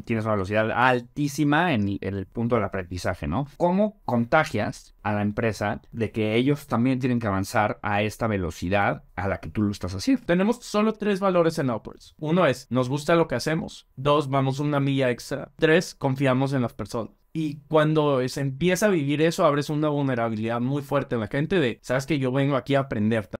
tienes una velocidad altísima en, el punto del aprendizaje, ¿no? ¿Cómo contagias a la empresa de que ellos también tienen que avanzar a esta velocidad a la que tú lo estás haciendo? Tenemos solo tres valores en Upwards. Uno es, nos gusta lo que hacemos. Dos, vamos una milla extra. Tres, confiamos en las personas. Y cuando se empieza a vivir eso, abres una vulnerabilidad muy fuerte en la gente de, sabes que yo vengo aquí a aprender.